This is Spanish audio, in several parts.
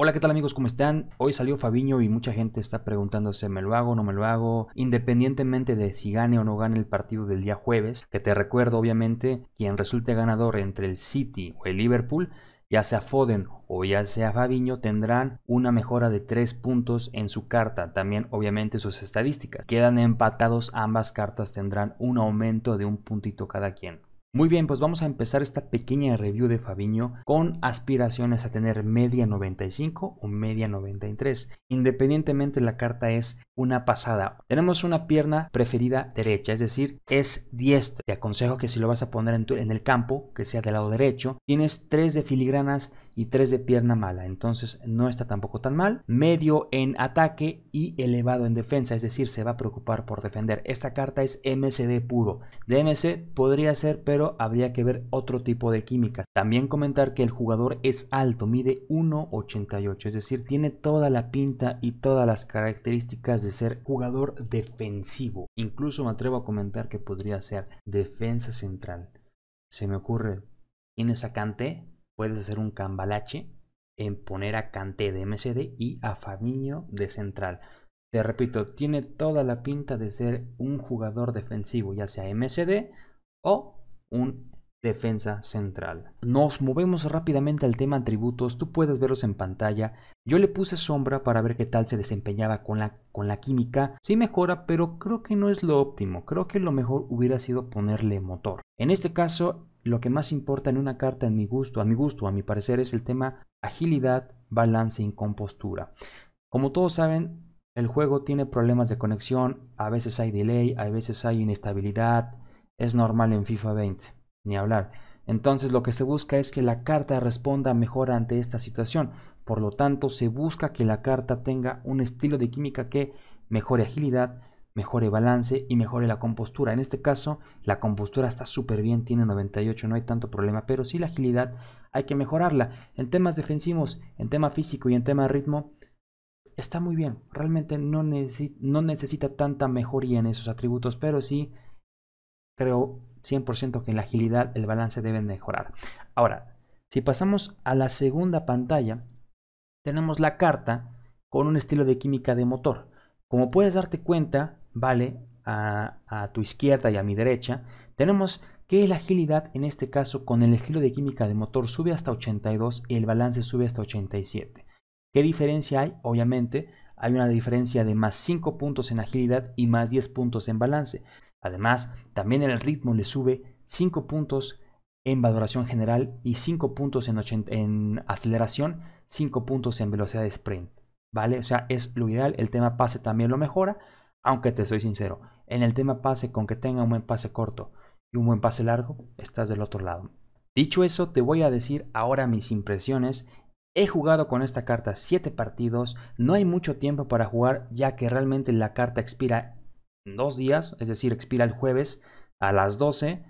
Hola, ¿qué tal amigos? ¿Cómo están? Hoy salió Fabiño y mucha gente está preguntándose, ¿me lo hago o no me lo hago? Independientemente de si gane o no gane el partido del día jueves, que te recuerdo obviamente, quien resulte ganador entre el City o el Liverpool, ya sea Foden o ya sea Fabiño, tendrán una mejora de 3 puntos en su carta, también obviamente sus estadísticas. Quedan empatados, ambas cartas tendrán un aumento de un puntito cada quien. Muy bien, pues vamos a empezar esta pequeña review de Fabiño con aspiraciones a tener media 95 o media 93. Independientemente la carta es una pasada. Tenemos una pierna preferida derecha, es decir, es diestra. Te aconsejo que si lo vas a poner en, en el campo, que sea del lado derecho, tienes 3 de filigranas y 3 de pierna mala, entonces no está tampoco tan mal. Medio en ataque y elevado en defensa, es decir, se va a preocupar por defender. Esta carta es MCD puro. DMC podría ser, pero habría que ver otro tipo de químicas. También comentar que el jugador es alto, mide 1,88, es decir, tiene toda la pinta y todas las características de ser jugador defensivo. Incluso me atrevo a comentar que podría ser defensa central. Se me ocurre, tienes a Kanté, puedes hacer un cambalache en poner a Kanté de MCD y a Fabinho de central. Te repito, tiene toda la pinta de ser un jugador defensivo, ya sea MCD o un defensa central. Nos movemos rápidamente al tema atributos, tú puedes verlos en pantalla. Yo le puse sombra para ver qué tal se desempeñaba con la, con la química. Sí mejora, pero creo que no es lo óptimo. Creo que lo mejor hubiera sido ponerle motor. En este caso, lo que más importa en una carta en mi gusto, a mi gusto, a mi parecer es el tema agilidad, balance y compostura. Como todos saben, el juego tiene problemas de conexión, a veces hay delay, a veces hay inestabilidad, es normal en FIFA 20, ni hablar. Entonces lo que se busca es que la carta responda mejor ante esta situación. Por lo tanto, se busca que la carta tenga un estilo de química que mejore agilidad, mejore balance y mejore la compostura. En este caso, la compostura está súper bien, tiene 98, no hay tanto problema, pero sí la agilidad hay que mejorarla. En temas defensivos, en tema físico y en tema ritmo, está muy bien. Realmente no, necesita, no necesita tanta mejoría en esos atributos, pero sí creo 100% que en la agilidad el balance debe mejorar. Ahora, si pasamos a la segunda pantalla, tenemos la carta con un estilo de química de motor. Como puedes darte cuenta, vale, a, tu izquierda y a mi derecha, tenemos que la agilidad en este caso con el estilo de química de motor sube hasta 82 y el balance sube hasta 87. ¿Qué diferencia hay? Obviamente hay una diferencia de más 5 puntos en agilidad y más 10 puntos en balance. Además, también el ritmo le sube 5 puntos en valoración general y 5 puntos en, en aceleración, 5 puntos en velocidad de sprint. ¿Vale? O sea, es lo ideal. El tema pase también lo mejora, aunque te soy sincero. En el tema pase, con que tenga un buen pase corto y un buen pase largo, estás del otro lado. Dicho eso, te voy a decir ahora mis impresiones. He jugado con esta carta 7 partidos, no hay mucho tiempo para jugar ya que realmente la carta expira dos días, es decir, expira el jueves a las 12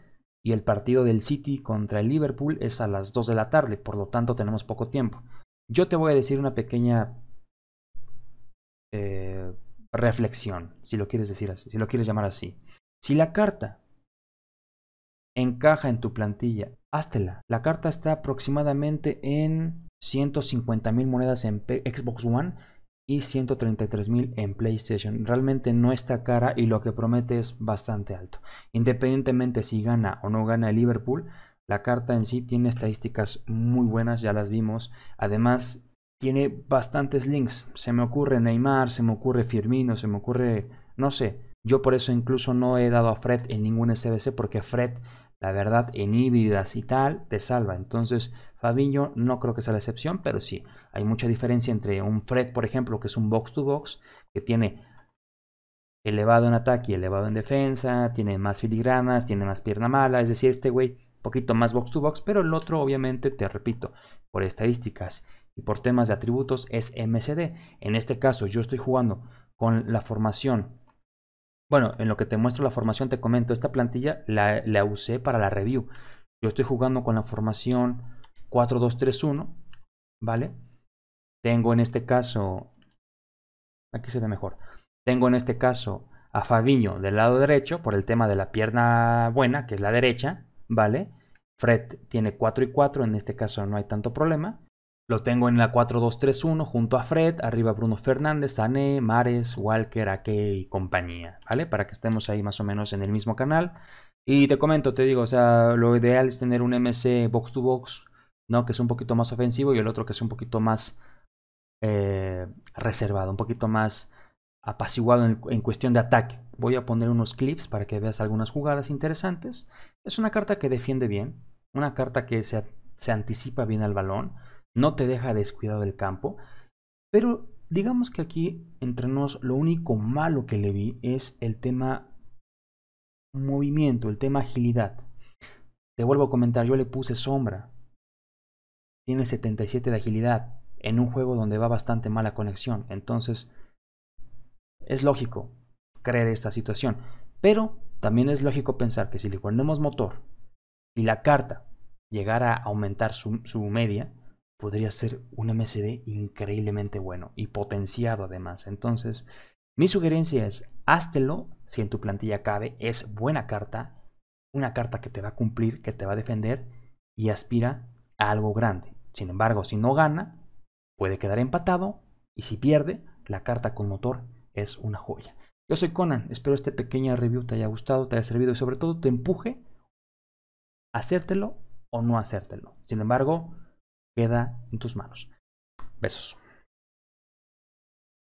y el partido del City contra el Liverpool es a las 2 de la tarde, por lo tanto tenemos poco tiempo. Yo te voy a decir una pequeña eh, reflexión, si lo quieres decir así, si lo quieres llamar así. Si la carta encaja en tu plantilla, háztela. La carta está aproximadamente en 150 mil monedas en Xbox One y 133.000 en PlayStation. Realmente no está cara y lo que promete es bastante alto. Independientemente si gana o no gana el Liverpool, la carta en sí tiene estadísticas muy buenas, ya las vimos. Además, tiene bastantes links. Se me ocurre Neymar, se me ocurre Firmino, se me ocurre, no sé. Yo por eso incluso no he dado a Fred en ningún SBC porque Fred, la verdad, en híbridas y tal, te salva. Entonces, Fabinho no creo que sea la excepción, pero sí, hay mucha diferencia entre un Fred, por ejemplo, que es un box to box, que tiene elevado en ataque y elevado en defensa, tiene más filigranas, tiene más pierna mala, es decir, este güey poquito más box to box, pero el otro obviamente, te repito, por estadísticas y por temas de atributos es MCD. En este caso yo estoy jugando con la formación. Bueno, en lo que te muestro la formación te comento, esta plantilla la, la usé para la review. Yo estoy jugando con la formación 4-2-3-1, 1 ¿vale? Tengo en este caso, aquí se ve mejor, tengo en este caso a Fabiño del lado derecho por el tema de la pierna buena, que es la derecha, ¿vale? Fred tiene 4 y 4, en este caso no hay tanto problema. Lo tengo en la 4-2-3-1 junto a Fred, arriba Bruno Fernández, Ané, Mares, Walker, Ake y compañía, ¿vale? Para que estemos ahí más o menos en el mismo canal. Y te comento, te digo, o sea, lo ideal es tener un MC box to box ¿no? Que es un poquito más ofensivo y el otro que es un poquito más eh, reservado, un poquito más apaciguado en, cuestión de ataque. Voy a poner unos clips para que veas algunas jugadas interesantes. Es una carta que defiende bien, una carta que se, se anticipa bien al balón, no te deja descuidado el campo, pero digamos que aquí entre nos lo único malo que le vi es el tema movimiento, el tema agilidad. Te vuelvo a comentar, yo le puse sombra, tiene 77 de agilidad en un juego donde va bastante mala conexión. Entonces, es lógico creer esta situación. Pero también es lógico pensar que si le ponemos motor y la carta llegara a aumentar su, media, podría ser un MSD increíblemente bueno y potenciado además. Entonces, mi sugerencia es, háztelo si en tu plantilla cabe, es buena carta, una carta que te va a cumplir, que te va a defender y aspira a algo grande. Sin embargo, si no gana, puede quedar empatado y si pierde, la carta con motor es una joya. Yo soy Conan, espero este pequeño review te haya gustado, te haya servido y sobre todo te empuje a hacértelo o no hacértelo. Sin embargo, queda en tus manos. Besos.